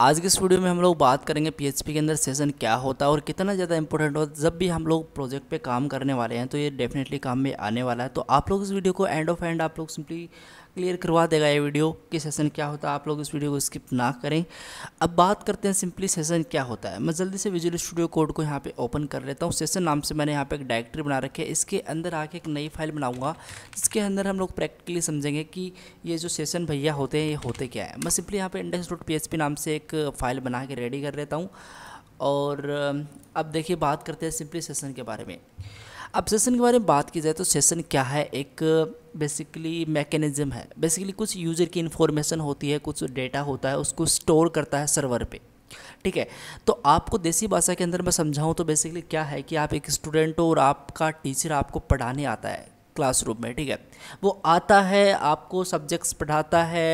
आज के इस वीडियो में हम लोग बात करेंगे पीएचपी के अंदर सेशन क्या होता है और कितना ज़्यादा इंपॉर्टेंट होता है जब भी हम लोग प्रोजेक्ट पे काम करने वाले हैं तो ये डेफिनेटली काम में आने वाला है तो आप लोग इस वीडियो को एंड ऑफ एंड आप लोग सिंपली क्लियर करवा देगा ये वीडियो कि सेशन क्या होता है आप लोग इस वीडियो को स्किप ना करें अब बात करते हैं सिंपली सेशन क्या होता है मैं जल्दी से विजुअल स्टूडियो कोड को यहाँ पे ओपन कर लेता हूँ सेशन नाम से मैंने यहाँ पे एक डायरेक्टरी बना रखी है इसके अंदर आके एक नई फाइल बनाऊँगा जिसके अंदर हम लोग प्रैक्टिकली समझेंगे कि ये जो सेशन भैया होते हैं ये होते क्या है मैं सिंपली यहाँ पर इंडेक्स डॉट पी नाम से एक फ़ाइल बना के रेडी कर लेता हूँ और अब देखिए बात करते हैं सिंपली सेशन के बारे में अब सेशन के बारे में बात की जाए तो सेशन क्या है एक बेसिकली मैकेनिज़्म है बेसिकली कुछ यूज़र की इन्फॉर्मेशन होती है कुछ डेटा होता है उसको स्टोर करता है सर्वर पे ठीक है तो आपको देसी भाषा के अंदर मैं समझाऊँ तो बेसिकली क्या है कि आप एक स्टूडेंट हो और आपका टीचर आपको पढ़ाने आता है क्लासरूम में ठीक है वो आता है आपको सब्जेक्ट्स पढ़ाता है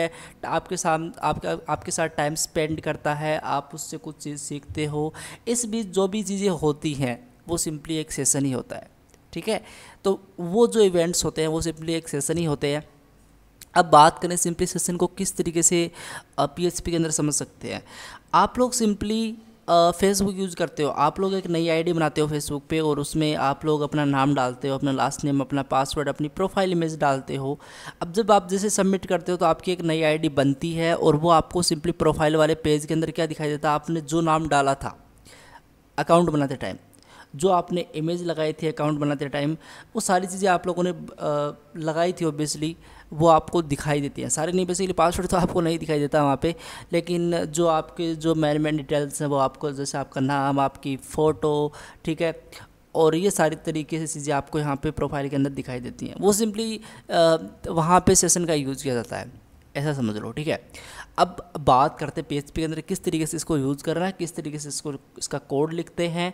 आपके साम आपके आपके साथ टाइम स्पेंड करता है आप उससे कुछ चीज़ सीखते हो इस बीच जो भी चीज़ें होती हैं वो सिंपली एक सेशन ही होता है ठीक है तो वो जो इवेंट्स होते हैं वो सिंपली एक सेशन ही होते हैं अब बात करें सिंपली सेशन को किस तरीके से पी के अंदर समझ सकते हैं आप लोग सिंपली फेसबुक यूज़ करते हो आप लोग एक नई आईडी बनाते हो फेसबुक पे और उसमें आप लोग अपना नाम डालते हो अपना लास्ट नेम अपना पासवर्ड अपनी प्रोफाइल इमेज डालते हो अब जब आप जैसे सबमिट करते हो तो आपकी एक नई आईडी बनती है और वो आपको सिंपली प्रोफाइल वाले पेज के अंदर क्या दिखाई देता है आपने जो नाम डाला था अकाउंट बनाते टाइम जो आपने इमेज लगाई थी अकाउंट बनाते टाइम वो सारी चीज़ें आप लोगों ने लगाई थी ओबियसली वो आपको दिखाई देती हैं सारे नहीं बेसिकली पासवर्ड तो आपको नहीं दिखाई देता वहाँ पे लेकिन जो आपके जो मैन मैन डिटेल्स हैं वो आपको जैसे आपका नाम आपकी फ़ोटो ठीक है और ये सारी तरीके से चीज़ें आपको यहाँ पे प्रोफाइल के अंदर दिखाई देती हैं वो सिंपली वहाँ पे सेशन का यूज़ किया जाता है ऐसा समझ लो ठीक है अब बात करते हैं पी के अंदर किस तरीके से इसको यूज़ करना है किस तरीके से इसको इसका कोड लिखते हैं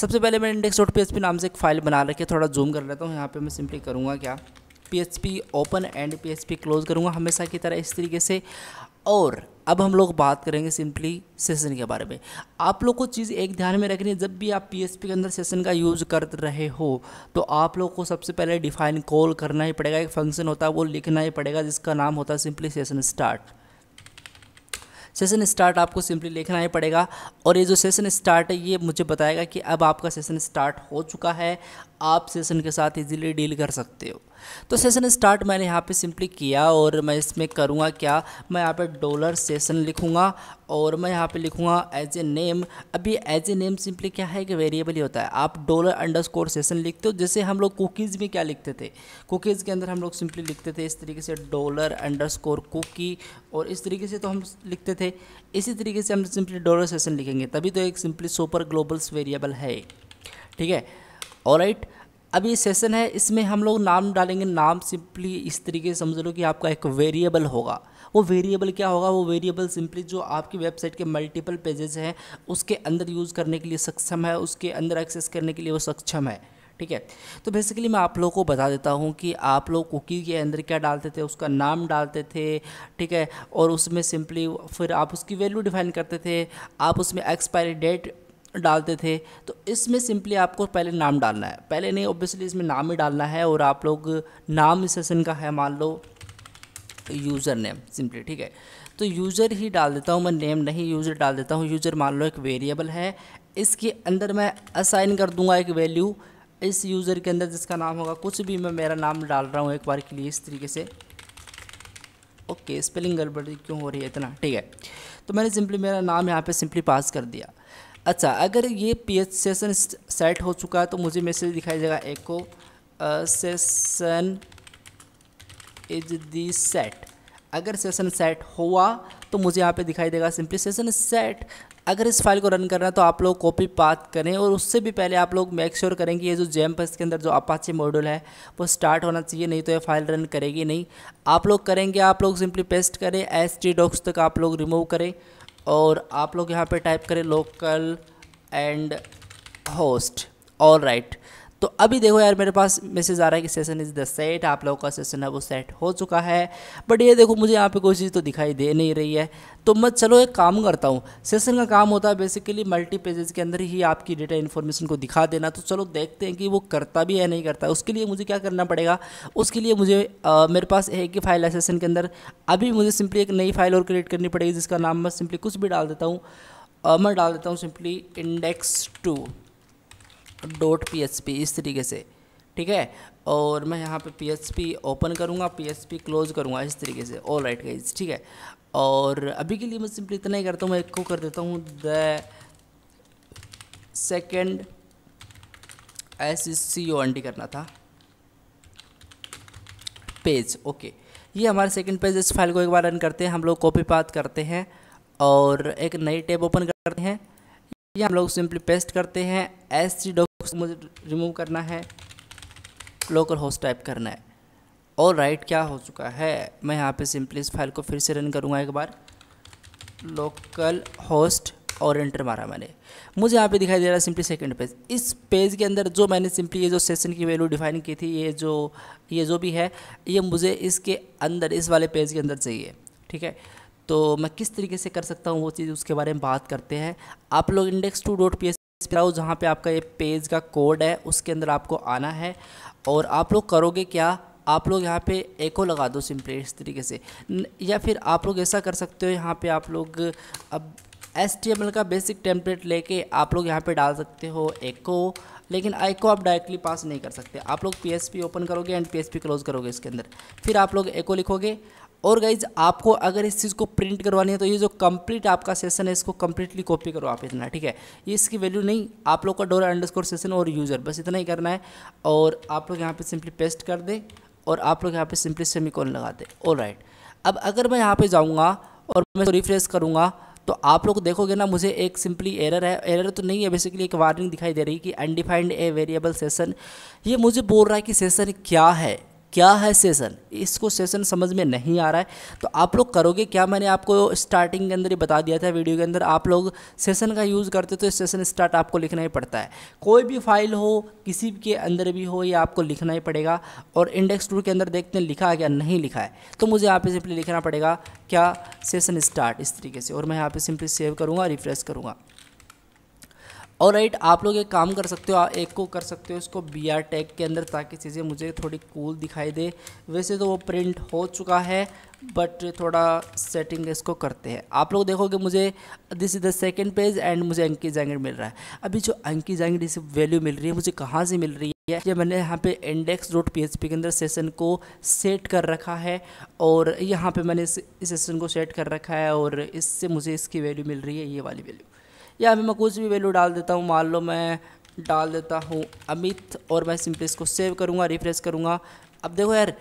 सबसे पहले मैं इंडेक्स डॉट पी नाम से एक फाइल बना रखी है थोड़ा जूम कर लेता हूँ यहाँ पर मैं सिंपली करूँगा क्या P open and P close करूँगा हमेशा की तरह इस तरीके से और अब हम लोग बात करेंगे सिंपली सेशन के बारे में आप लोग को चीज़ एक ध्यान में रखनी है जब भी आप पीएसपी के अंदर सेशन का यूज़ कर रहे हो तो आप लोग को सबसे पहले डिफाइन कॉल करना ही पड़ेगा एक फंक्शन होता है वो लिखना ही पड़ेगा जिसका नाम होता है simply session start session start आपको सिंपली लिखना ही पड़ेगा और ये जो सेशन स्टार्ट है ये मुझे बताएगा कि अब आपका सेशन स्टार्ट हो चुका है आप सेशन के साथ इजीली डील कर सकते हो तो सेशन स्टार्ट मैंने यहाँ पे सिंपली किया और मैं इसमें करूँगा क्या मैं यहाँ पे डॉलर सेशन लिखूँगा और मैं यहाँ पे लिखूँगा एज ए नेम अभी एज ए नेम सिंपली क्या है कि वेरिएबल ही होता है आप डॉलर अंडरस्कोर सेशन लिखते हो जैसे हम लोग कुकीज़ में क्या लिखते थे कुकीज़ के अंदर हम लोग सिंपली लिखते थे इस तरीके से डॉलर अंडर कुकी और इस तरीके से तो हम लिखते थे इसी तरीके से हम सिंपली डॉलर सेशन लिखेंगे तभी तो एक सिंपली सुपर ग्लोबल्स वेरिएबल है ठीक है और राइट अब ये सेशन है इसमें हम लोग नाम डालेंगे नाम सिंपली इस तरीके से समझ लो कि आपका एक वेरिएबल होगा वो वेरिएबल क्या होगा वो वेरिएबल सिंपली जो आपकी वेबसाइट के मल्टीपल पेजेस हैं उसके अंदर यूज़ करने के लिए सक्षम है उसके अंदर एक्सेस करने के लिए वो सक्षम है ठीक है तो बेसिकली मैं आप लोगों को बता देता हूँ कि आप लोग कुकी के अंदर क्या डालते थे उसका नाम डालते थे ठीक है और उसमें सिंपली फिर आप उसकी वैल्यू डिफाइन करते थे आप उसमें एक्सपायरी डेट डालते थे तो इसमें सिंपली आपको पहले नाम डालना है पहले नहीं ऑब्वियसली इसमें नाम ही डालना है और आप लोग नाम इस सेशन का है मान लो यूज़र नेम सिंपली ठीक है तो यूज़र ही डाल देता हूँ मैं नेम नहीं यूज़र डाल देता हूँ यूज़र मान लो एक वेरिएबल है इसके अंदर मैं असाइन कर दूँगा एक वैल्यू इस यूज़र के अंदर जिसका नाम होगा कुछ भी मैं मेरा नाम डाल रहा हूँ एक बार के लिए इस तरीके से ओके स्पेलिंग गड़बड़ी क्यों हो रही है इतना ठीक है तो मैंने सिंपली मेरा नाम यहाँ पर सिंपली पास कर दिया अच्छा अगर ये पी एच सेशन सेट हो चुका है तो मुझे मैसेज दिखाई देगा echo session is the set अगर सेशन सेट हुआ तो मुझे यहाँ पे दिखाई देगा सिंपली सेशन सेट अगर इस फाइल को रन करना है तो आप लोग कॉपी पाथ करें और उससे भी पहले आप लोग मेक श्योर करें कि ये जो जैम्प पस के अंदर जो अपाचे मॉड्यूल है वो स्टार्ट होना चाहिए नहीं तो ये फाइल रन करेगी नहीं आप लोग करेंगे आप लोग सिंपली पेस्ट करें एस टी डॉक्स तक आप लोग रिमूव करें और आप लोग यहाँ पे टाइप करें local and host all right तो अभी देखो यार मेरे पास मैसेज आ रहा है कि सेशन इज़ द सेट आप लोगों का सेशन है वो सेट हो चुका है बट ये देखो मुझे यहाँ पे कोई चीज़ तो दिखाई दे नहीं रही है तो मैं चलो एक काम करता हूँ सेशन का काम होता है बेसिकली मल्टी पेजेस के अंदर ही आपकी डेटा इन्फॉर्मेशन को दिखा देना तो चलो देखते हैं कि वो करता भी है नहीं करता उसके लिए मुझे क्या करना पड़ेगा उसके लिए मुझे आ, मेरे पास एक ही फाइल है सेशन के अंदर अभी मुझे सिंपली एक नई फाइल और क्रिएट करनी पड़ेगी जिसका नाम मैं सिंपली कुछ भी डाल देता हूँ मैं डाल देता हूँ simply index two dot P H P इस तरीके से ठीक है और मैं यहाँ पे पी एच पी ओपन करूँगा पी एच पी क्लोज करूँगा इस तरीके से ऑल राइट गाइज ठीक है और अभी के लिए मैं सिंपली इतना ही करता हूँ मैं एक को कर देता हूँ the second S C O N D करना था पेज ओके ये हमारा सेकेंड पेज इस फाइल को एक बार रन करते हैं हम लोग कॉपी पाथ करते हैं और एक नई टैब ओपन करते हैं ये हम लोग सिंपली पेस्ट करते हैं एस सी उसको मुझे रिमूव करना है लोकल होस्ट टाइप करना है और राइट क्या हो चुका है मैं यहाँ पे सिंपली इस फाइल को फिर से रन करूँगा एक बार लोकल होस्ट और एंटर मारा मैंने मुझे यहाँ पे दिखाई दे रहा है सिंपली सेकंड पेज इस पेज के अंदर जो मैंने सिंपली ये जो सेशन की वैल्यू डिफाइन की थी ये जो ये जो भी है ये मुझे इसके अंदर इस वाले पेज के अंदर चाहिए ठीक है तो मैं किस तरीके से कर सकता हूँ वो चीज़ उसके बारे में बात करते हैं आप लोग इंडेक्स टू डॉट पी कराओ जहाँ पे आपका ये पेज का कोड है उसके अंदर आपको आना है और आप लोग करोगे क्या आप लोग यहाँ पे एको लगा दो सिंपली इस तरीके से या फिर आप लोग ऐसा कर सकते हो यहाँ पे आप लोग अब एस का बेसिक टेम्पलेट लेके आप लोग यहाँ पे डाल सकते हो एको लेकिन एको आप डायरेक्टली पास नहीं कर सकते आप लोग पी ओपन करोगे एंड पी क्लोज करोगे इसके अंदर फिर आप लोग एको लिखोगे और गाइज आपको अगर इस चीज़ को प्रिंट करवानी है तो ये जो कंप्लीट आपका सेशन है इसको कंप्लीटली कॉपी करो आप इतना ठीक है ये इसकी वैल्यू नहीं आप लोग का डोर अंडर सेशन और यूज़र बस इतना ही करना है और आप लोग यहाँ पर पे सिंपली पेस्ट कर दें और आप लोग यहाँ पर सिंपली सेमी लगा दें ऑल राइट अब अगर मैं यहाँ पर जाऊँगा और मैं रिफ्रेश करूँगा तो आप लोग देखोगे ना मुझे एक सिंपली एरर है एरर तो नहीं है बेसिकली एक वार्निंग दिखाई दे रही कि अनडिफाइंड ए वेरिएबल सेशन ये मुझे बोल रहा है कि सेशन क्या है क्या है सेशन इसको सेशन समझ में नहीं आ रहा है तो आप लोग करोगे क्या मैंने आपको स्टार्टिंग के अंदर ही बता दिया था वीडियो के अंदर आप लोग सेशन का यूज़ करते तो सेशन स्टार्ट आपको लिखना ही पड़ता है कोई भी फाइल हो किसी के अंदर भी हो ये आपको लिखना ही पड़ेगा और इंडेक्स टूर के अंदर देखते हैं लिखा है क्या नहीं लिखा है तो मुझे यहाँ पर सिंपली लिखना पड़ेगा क्या सेशन स्टार्ट इस तरीके से और मैं यहाँ पर सिंपली सेव करूँगा रिफ्रेश करूँगा और राइट आप लोग एक काम कर सकते हो आप एक को कर सकते हो इसको बी आर टैग के अंदर ताकि चीज़ें मुझे थोड़ी कूल दिखाई दे वैसे तो वो प्रिंट हो चुका है बट थोड़ा सेटिंग इसको करते हैं आप लोग देखोगे मुझे this is the second page and मुझे अंकी जैंगड़ मिल रहा है अभी जो अंकी जैंगड़ इसे वैल्यू मिल रही है मुझे कहाँ से मिल रही है है ये मैंने यहाँ पे इंडेक्स डॉट पी के अंदर सेशन को सेट कर रखा है और यहाँ पे मैंने इस सेशन को सेट कर रखा है और इससे मुझे इसकी वैल्यू मिल रही है ये वाली वैल्यू या अभी मैं कुछ भी वैल्यू डाल देता हूँ मान लो मैं डाल देता हूँ अमित और मैं सिंपली इसको सेव करूँगा रिफ्रेश करूँगा अब देखो यार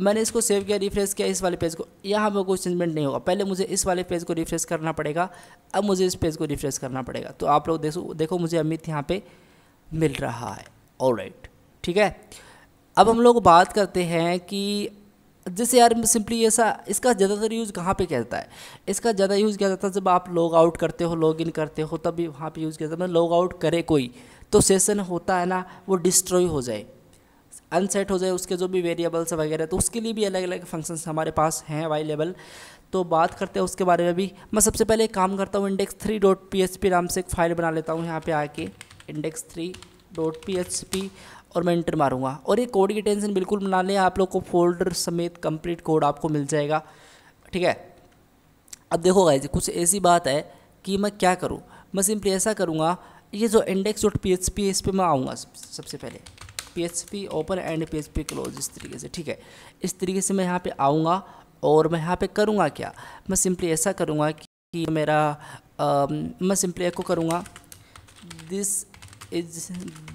मैंने इसको सेव किया रिफ्रेश किया इस वाले पेज को यहाँ पर कोई चेंजमेंट नहीं होगा पहले मुझे इस वाले पेज को रिफ्रेश करना पड़ेगा अब मुझे इस पेज को रिफ्रेश करना पड़ेगा तो आप लोग देखो देखो मुझे अमित यहाँ पे मिल रहा है ऑल ठीक है अब हम लोग बात करते हैं कि जैसे यार सिंपली ऐसा इसका ज़्यादातर यूज़ कहाँ पे किया जाता है इसका ज़्यादा यूज़ किया जाता है जब आप लॉग आउट करते हो लॉग इन करते हो तभी वहाँ पे यूज़ किया जाता है लॉग मतलब आउट करे कोई तो सेशन होता है ना वो डिस्ट्रॉय हो जाए अनसेट हो जाए उसके जो भी वेरिएबल्स वगैरह तो उसके लिए भी अलग अलग फंक्शन हमारे पास हैं अवेलेबल तो बात करते हैं उसके बारे में भी मैं सबसे पहले एक काम करता हूँ index three dot P H P नाम से एक फ़ाइल बना लेता हूँ यहाँ पर आके index three dot P H P और मैं इंटर मारूंगा और ये कोड की टेंशन बिल्कुल ना लें आप लोग को फोल्डर समेत कंप्लीट कोड आपको मिल जाएगा ठीक है अब देखो गाइज कुछ ऐसी बात है कि मैं क्या करूँ मैं सिंपली ऐसा करूँगा ये जो index dot P H P इस पर मैं आऊँगा सबसे पहले P H P open and P H P close इस तरीके से ठीक है इस तरीके से मैं यहाँ पर आऊँगा और मैं यहाँ पर करूँगा क्या मैं सिंपली ऐसा करूँगा कि मेरा आ, मैं सिंपली को करूँगा दिस इज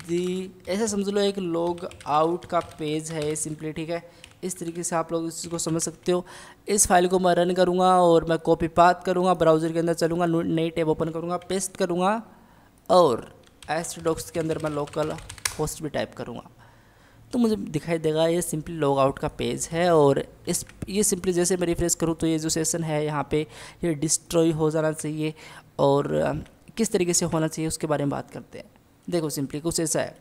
दी ऐसा समझ लो एक लॉग आउट का पेज है सिंपली ठीक है इस तरीके से आप लोग इस चीज़ को समझ सकते हो इस फाइल को मैं रन करूँगा और मैं कॉपी पात करूँगा ब्राउज़र के अंदर चलूँगा नई टैब ओपन करूँगा पेस्ट करूँगा और एस्ट्रोडॉक्स के अंदर मैं लोकल होस्ट भी टाइप करूँगा तो मुझे दिखाई देगा ये सिंपली लॉग आउट का पेज है और इस ये सिंपली जैसे मैं रिफ्रेश करूँ तो ये जो सेशन है यहाँ पे ये डिस्ट्रॉय हो जाना चाहिए और किस तरीके से होना चाहिए उसके बारे में बात करते हैं देखो सिंपली कुछ ऐसा है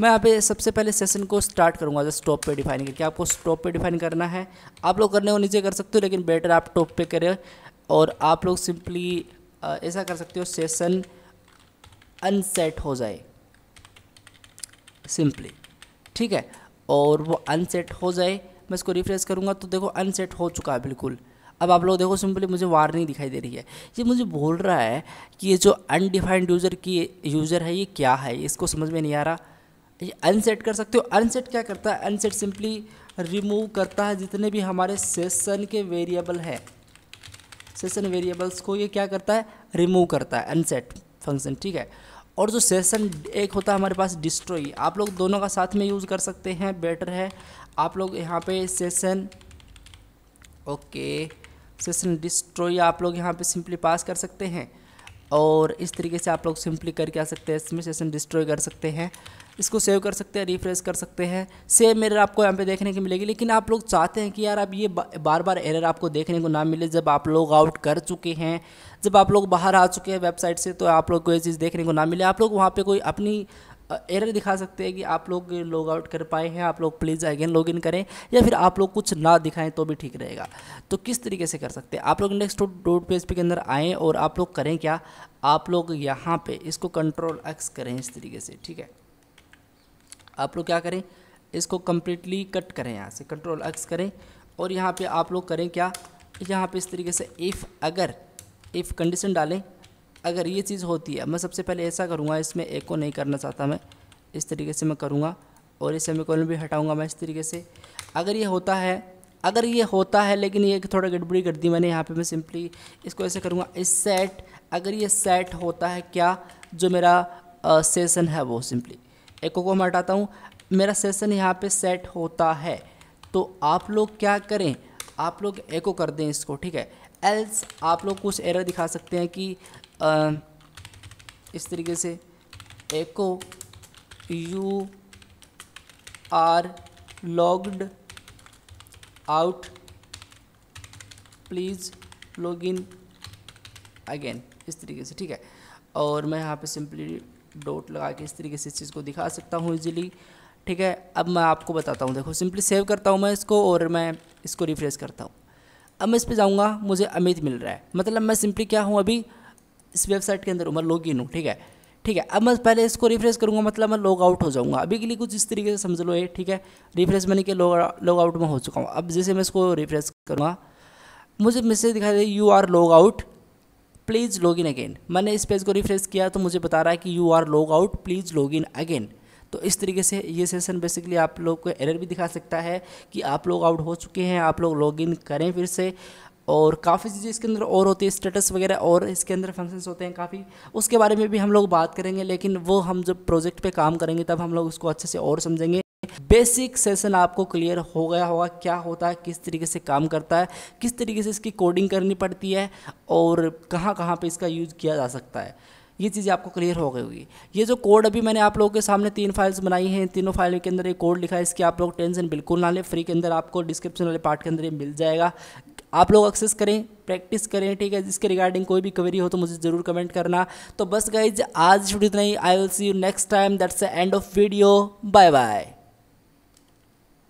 मैं यहाँ पे सबसे पहले सेशन को स्टार्ट करूँगा जस्ट टॉप पे डिफाइन करके आपको टॉप पे डिफाइन करना है आप लोग करने को नीचे कर सकते हो लेकिन बेटर आप टॉप पे करें और आप लोग सिंपली ऐसा कर सकते हो सेशन अनसेट हो जाए सिंपली ठीक है और वो अनसेट हो जाए मैं इसको रिफ्रेश करूँगा तो देखो अनसेट हो चुका है बिल्कुल अब आप लोग देखो सिंपली मुझे वार्निंग दिखाई दे रही है ये मुझे बोल रहा है कि ये जो अनडिफाइंड यूज़र की यूज़र है ये क्या है इसको समझ में नहीं आ रहा ये अनसेट कर सकते हो अनसेट क्या करता है अनसेट सिंपली रिमूव करता है जितने भी हमारे सेशन के वेरिएबल है सेशन वेरिएबल्स को ये क्या करता है रिमूव करता है अनसेट फंक्शन ठीक है और जो सेशन एक होता है हमारे पास डिस्ट्रॉय आप लोग दोनों का साथ में यूज़ कर सकते हैं बेटर है आप लोग यहाँ पे सेशन ओके सेशन डिस्ट्रॉय आप लोग यहाँ पे सिंपली पास कर सकते हैं और इस तरीके से आप लोग सिंपली करके आ सकते हैं इसमें सेशन डिस्ट्रॉय कर सकते हैं इसको सेव कर सकते हैं रिफ्रेश कर सकते हैं सेव मेरे आपको यहाँ पे देखने की मिलेगी लेकिन आप लोग चाहते हैं कि यार अब ये बार बार एरर आपको देखने को ना मिले जब आप लोग आउट कर चुके हैं जब आप लोग बाहर आ चुके हैं वेबसाइट से तो आप लोग को ये चीज़ देखने को ना मिले आप लोग वहाँ पे कोई अपनी एरर दिखा सकते हैं कि आप लोग लॉग आउट कर पाए हैं आप लोग प्लीज़ अगेन लॉग इन करें या फिर आप लोग कुछ ना दिखाएं तो भी ठीक रहेगा तो किस तरीके से कर सकते हैं आप लोग नेक्स्ट डॉट पेज पे के अंदर आएँ और आप लोग करें क्या आप लोग यहाँ पर इसको कंट्रोल एक्स करें इस तरीके से ठीक है आप लोग क्या करें इसको कम्प्लीटली कट करें यहाँ से कंट्रोल एक्स करें और यहाँ पर आप लोग करें क्या यहाँ पर इस तरीके से इफ़ अगर इफ़ कंडीशन डालें अगर ये चीज़ होती है मैं सबसे पहले ऐसा करूँगा इसमें एक को नहीं करना चाहता मैं इस तरीके से मैं करूँगा और इस सेमिकोलन भी हटाऊँगा मैं इस तरीके से अगर ये होता है अगर ये होता है लेकिन ये थोड़ा गड़बड़ी कर दी मैंने यहाँ पे मैं सिंपली इसको ऐसे करूँगा इस सेट अगर ये सेट होता है क्या जो मेरा आ, सेशन है वो सिंपली एको को मैं हटाता हूँ मेरा सेशन यहाँ पे सेट होता है तो आप लोग क्या करें आप लोग एको कर दें इसको ठीक है एल्स आप लोग कुछ एरर दिखा सकते हैं कि आ, इस तरीके से echo you are logged out please log in again इस तरीके से ठीक है और मैं यहाँ पे सिंपली डॉट लगा के इस तरीके से इस चीज़ को दिखा सकता हूँ इजीली ठीक है अब मैं आपको बताता हूँ देखो सिंपली सेव करता हूँ मैं इसको और मैं इसको रिफ्रेश करता हूँ अब मैं इस पर जाऊँगा मुझे अमित मिल रहा है मतलब मैं सिंपली क्या हूँ अभी इस वेबसाइट के अंदर मैं लॉग इन हूँ ठीक है ठीक है अब मैं पहले इसको रिफ्रेश करूँगा मतलब मैं लॉग आउट हो जाऊँगा अभी के लिए कुछ इस तरीके से समझ लो ये ठीक है रिफ्रेश मैंने कि लॉग लॉग आउट में हो चुका हूँ अब जैसे मैं इसको रिफ्रेश करूँगा मुझे मैसेज दिखाई दे you are log out please log in again मैंने इस पेज को रिफ्रेश किया तो मुझे बता रहा है कि you are log out please log in again तो इस तरीके से ये सेशन बेसिकली आप लोग को एरर भी दिखा सकता है कि आप लोग आउट हो चुके हैं आप लोग लॉग इन करें फिर से और काफ़ी चीज़ें इसके अंदर और होती है स्टेटस वगैरह और इसके अंदर फंक्शंस होते हैं काफ़ी उसके बारे में भी हम लोग बात करेंगे लेकिन वो हम जब प्रोजेक्ट पे काम करेंगे तब हम लोग उसको अच्छे से और समझेंगे बेसिक सेशन आपको क्लियर हो गया होगा क्या होता है किस तरीके से काम करता है किस तरीके से इसकी कोडिंग करनी पड़ती है और कहाँ कहाँ पर इसका यूज़ किया जा सकता है ये चीज़ें आपको क्लियर हो गई होगी ये जो कोड अभी मैंने आप लोगों के सामने तीन फाइल्स बनाई हैं तीनों फाइल के अंदर एक कोड लिखा है इसकी आप लोग टेंशन बिल्कुल ना लें फ्री के अंदर आपको डिस्क्रिप्शन वाले पार्ट के अंदर ये मिल जाएगा आप लोग एक्सेस करें प्रैक्टिस करें ठीक है जिसके रिगार्डिंग कोई भी क्वेरी हो तो मुझे जरूर कमेंट करना तो बस गाइज आज वीडियो इतना ही I will see you next time that's the end of video bye bye